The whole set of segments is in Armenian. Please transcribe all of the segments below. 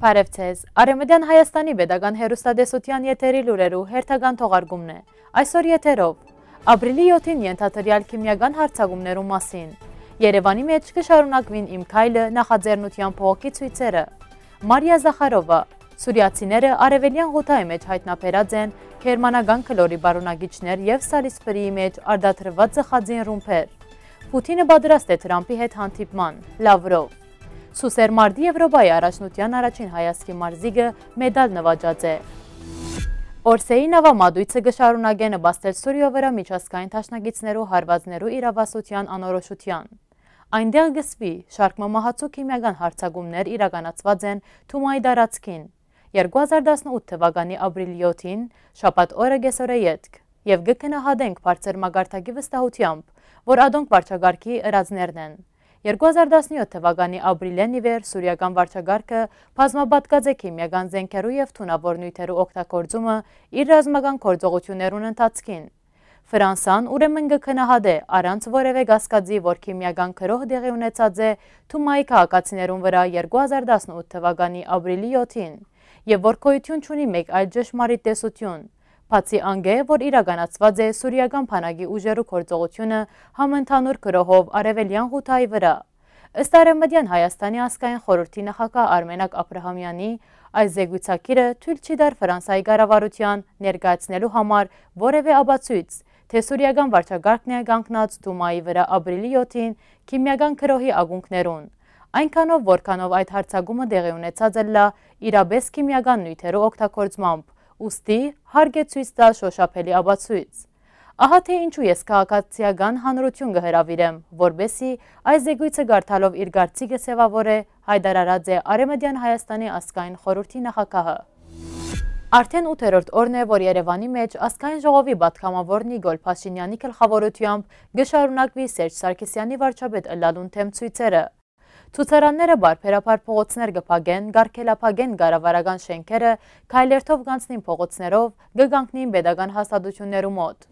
Բարև ձեզ։ Արեմեդյան Հայաստանի Պետական Հերոստատեսության եթերի լուրերու հերթական թողարկումն է։ Այսօր եթերով ապրիլի 7-ին ենթադրյալ քիմիական հարցակումներու մասին։ Երևանի մեջ կշարունակվին իմ քայլը նախաձեռնության փողոքի ցույցերը։ Մարիա Զախարովա Սուրիացիները արևելյան ղութայի մեջ հայտնաբերած են Գերմանական քլորի բարոնագիչներ եւ Սալիսբրիի մեջ արդատրված ծխածին ռումբեր։ Պուտինը պատրաստ է Թրամփի հետ հանդիպման։ Լավրով Սուսերմարդի Եվրոպայի առաջնության առաջին հայասկի մարզիգը մեդալ նվաճած է։ Օրսեի նավամադույցը գշարունագենը բաստել Սուրյո վրա միջազգային թաշնագիցներու հարվածներու իրավասության անորոշության։ Այնտեղ գսվի շարքմամահացու քիմիական հարցագումներ իրականացված են Թումայի դարածքին 2018 թվականի ապրիլի 7-ին շաբաթ օրը գեսորե յետք եւ գկնահադենք բարձր մագարտակի վստահությամբ, որ ադոնք վարչագարքի ըրազներն են։ 2017 թվականի ապրիլեն ի վեր սուրիական վարչագարքը բազմաբատկած է քիմիական զենքերու եւ թունավոր նյութերու օգտագործումը իր ռազմական գործողություններուն ընթացքին։ Ֆրանսան ուրեմն կքնահադե առանց որևէ գասկածի, որ քիմիական քրող դեղի ունեցած է Թումայի քաղաքացիներուն վրա 2018 թվականի ապրիլի 7-ին, եւ որ գոյություն ունի մեկ այլ ճշմարիտ տեսություն՝ Բացի անգե, որ իրականացված է Սուրիական փանագի ուժերու գործողությունը համընդհանուր գրոհով Արևելյան Ղութայի վրա։ Ըստ Արևմտյան Հայաստանի ազգային խորհրդի նախագահ Արմենակ Աբ รา համյանի, այս զեկույցակիրը թույլ չի դար Ֆրանսայի կառավարության ներկայացնելու համար որևէ աբացույց, թե Սուրիական վարչագարգն է կանգնած Դումայի վրա ապրիլի 7-ին քիմիական քրոհի ակունքներուն այնքանով, որքանով այդ հարցագումը դեղի ունեցած է լա իրաբես քիմիական նույթերու օգտագործմամբ ուստի հարգ է ցույց տալ շոշափելի աբացույց։ Ահա թե ինչու ես քաղաքացիական հանրություն կհրավիրեմ, որբեսի այս զեկույցը գարթալով իր գարցիկը սևավորե Հայդարարաձե Արեմեդյան Հայաստանի ասկային խորհրդի նախակահը։ Արդեն 8-րդ օրն է, որ Երևանի մեջ ասկային ժողովի բաժնամավորն Իգոր Փաշինյանի գլխավորությամբ գշարունակվի Սերժ Սարգսյանի վարչապետ Լալուն թեմ ցույցերը։ Ցուցարանները բարբերաբար փողոցներ գփագեն, գարկելափագեն գարավարական շենքերը, քայլերթով գանցնին փողոցներով, գգանքնին pedagogan հաստատություններու մոտ։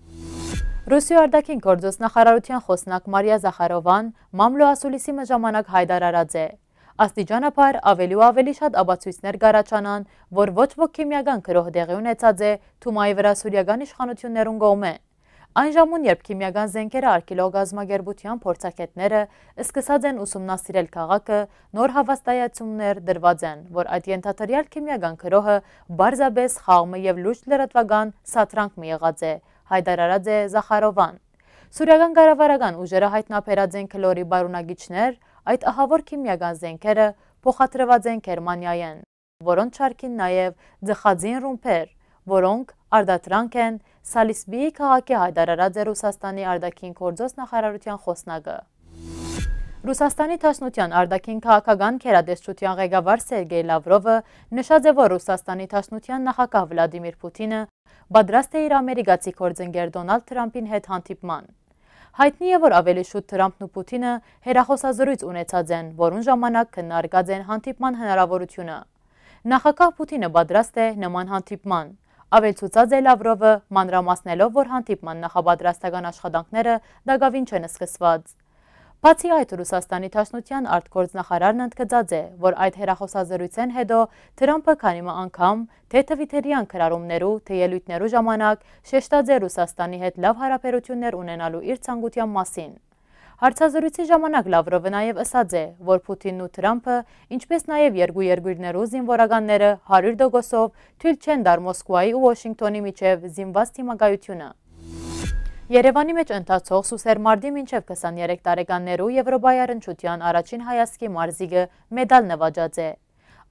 Ռուսիո արդակին գործոս նախարարության խոսնակ Մարիա Զախարովան մամլո ասուլիսի մը ժամանակ հայդարարած է։ Աստիճանապար ավելի ու ավելի շատ աբացույցներ գարաչանան, որ ոչ ոք քիմիական գրող դեղի ունեցած է Թումայի վրա սուրյական իշխանություններուն գոմեն։ Այն ժամուն, երբ քիմիական զենքերը արգիլոգազմագերբության փորձակետները սկսած են ուսումնասիրել քաղաքը, նոր հավաստայացումներ դրված են, որ այդ ենթաթրյալ քիմիական քրոհը բարձաբես խաղմը եւ լուրջ լրատվական սատրանք մի եղած է, հայտարարած է Զախարովան։ Սուրիական կառավարական ուժերը հայտնաբերած են քլորի բարունագիչներ, այդ ահավոր քիմիական զենքերը փոխադրված են Գերմանիայեն, որոնց շարքին նաեւ ձխաձին ռումբեր, որոնք արդատրանք են Սալիսբիի քաղաքի հայտարարած է Ռուսաստանի արդակին կորձոս նախարարության խոսնագը։ Ռուսաստանի Թաշնության արդակին քաղաքական քերադեսչության ղեկավար Սերգեյ Լավրովը նշած է, որ Ռուսաստանի Թաշնության նախագահ Վլադիմիր Պուտինը պատրաստ է իր ամերիկացի կորձընկեր Դոնալդ Թրամփին հետ հանդիպման։ Հայտնի է, որ ավելի շուտ Թրամփն ու Պուտինը հերախոսազրույց ունեցած են, որուն ժամանակ քննարկած են հանդիպման հնարավորությունը։ Նախագահ Պուտինը պատրաստ է նման հանդիպման։ Ավելցուցած է Լավրովը, մանրամասնելով, որ հանդիպման նախապատրաստական աշխատանքները դագավին չեն սկսված։ Բացի այդ Ռուսաստանի Թաշնության արտգործնախարարն ընդգծած է, որ այդ հերախոսազրույցեն հետո Թրամփը քանի անգամ թե թվիթերյան քրարումներու, թե ելույթներու ժամանակ շեշտած է Ռուսաստանի հետ լավ հարաբերություններ ունենալու իր ցանկության մասին։ Հարցազրույցի ժամանակ Լավրովը նաև ըսած է, որ Պուտինն ու Թրամփը, ինչպես նաև երկու երկրներու զինվորականները 100 դոգոսով թույլ չեն դար Մոսկվայի ու Վաշինգտոնի միջև զինված թիմակայությունը։ Երևանի մեջ ընթացող Սուսերմարդի մինչև 23 տարեկաններու Եվրոպայի առնչության առաջին հայասկի մարզիգը մեդալ նվաճած է։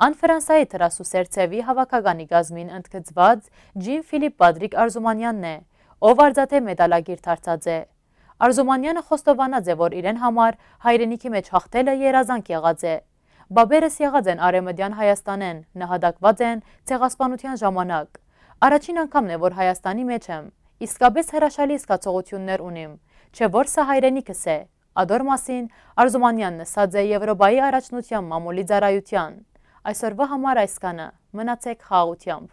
Ան Ֆրանսայի Թրասուսերցևի հավաքականի գազմին ընդգծված Ջին Ֆիլիպ Պադրիկ Արզումանյանն է, ով արձաթե մեդալագիր դարձած է։ Արզումանյանը խոստովանած է, որ իրեն համար հայրենիքի մեջ հաղթելը երազանք եղած է։ Բաբերս եղած են արեմդյան Հայաստանեն, նահադակված են ցեղասպանության ժամանակ։ Առաջին անգամն է, որ Հայաստանի մեջ եմ, իսկապես հրաշալի զգացողություններ ունիմ, չէ որ սա հայրենիքս է։ Ադոր մասին Արզումանյանն ասաց է Եվրոպայի առաջնության մամուլի ծառայության։ Այսօրվա համար այս կանը մնացեք խաղությամբ։